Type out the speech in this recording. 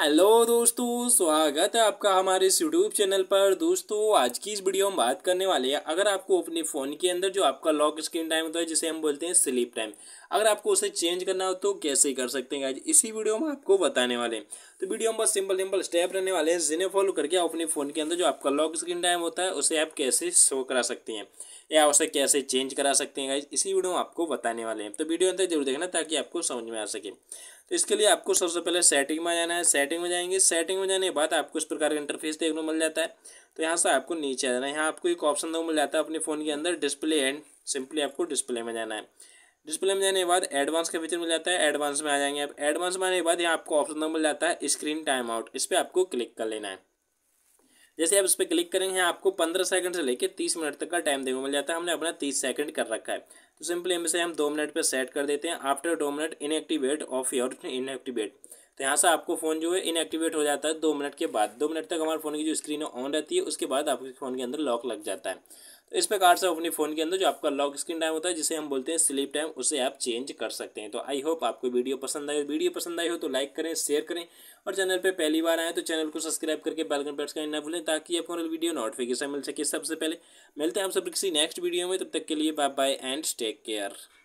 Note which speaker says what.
Speaker 1: hello दोस्तों स्वागत है आपका हमारे इस यूट्यूब चैनल पर दोस्तों आज की इस वीडियो में बात करने वाले हैं अगर आपको अपने फ़ोन के अंदर जो आपका लॉक स्क्रीन टाइम होता है जिसे हम बोलते हैं स्लीप टाइम अगर आपको उसे चेंज करना हो तो कैसे कर सकते हैं आज इसी वीडियो में आपको बताने वाले हैं तो वीडियो में बस सिंपल सिंपल स्टेप रहने वाले हैं जिन्हें फॉलो करके आप अपने फ़ोन के अंदर जो आपका लॉक स्क्रीन टाइम होता है उसे आप कैसे शो करा सकते हैं या उसे कैसे चेंज करा सकते हैं गाइज इसी वीडियो में आपको बताने वाले हैं तो वीडियो अंदर जरूर देखना ताकि आपको समझ में आ सके तो इसके लिए आपको सबसे पहले सेटिंग में जाना है सेटिंग में जाएंगे सेटिंग में जाने के बाद आपको इस प्रकार का इंटरफेस देखने को मिल जाता है तो यहाँ से आपको नीचे आ जाना है यहाँ आपको एक ऑप्शन देखो मिल जाता है अपने फ़ोन के अंदर डिस्प्ले एंड सिंपली आपको डिस्प्ले में जाना है डिस्प्ले में जाने के बाद एडवांस का फीचर मिल जाता है एडवांस में आ जाएंगे आप एडवांस में आने के बाद यहाँ आपको ऑप्शन देखो मिल जाता है स्क्रीन टाइम आउट इस पर आपको क्लिक कर लेना है जैसे आप इस पर क्लिक करेंगे आपको पंद्रह सेकंड से लेकर तीस मिनट तक का टाइम देखने को मिल जाता है हमने अपना तीस सेकंड कर रखा है तो सिंपली हम से हम दो मिनट पर सेट कर देते हैं आफ्टर दो मिनट इनएक्टिवेट ऑफ योर इनएक्टिवेट तो यहाँ से आपको फ़ोन जो है इनएक्टिवेट हो जाता है दो मिनट के बाद दो मिनट तक हमारे फ़ोन की जो स्क्रीन है ऑन रहती है उसके बाद आपके फ़ोन के अंदर लॉक लग जाता है तो इस प्रकार से अपने फ़ोन के अंदर जो आपका लॉक स्क्रीन टाइम होता है जिसे हम बोलते हैं स्लीप टाइम उसे आप चेंज कर सकते हैं तो आई होप आपको वीडियो पसंद आई वीडियो पसंद आई हो तो लाइक करें शेयर करें और चैनल पर पहली बार आए तो चैनल को सब्सक्राइब करके बैलकन प्रेस करें ना भूलें ताकि आपको वीडियो नोटिफिकेशन मिल सके सबसे पहले मिलते हैं आप सब किसी नेक्स्ट वीडियो में तब तक के लिए bye bye and take care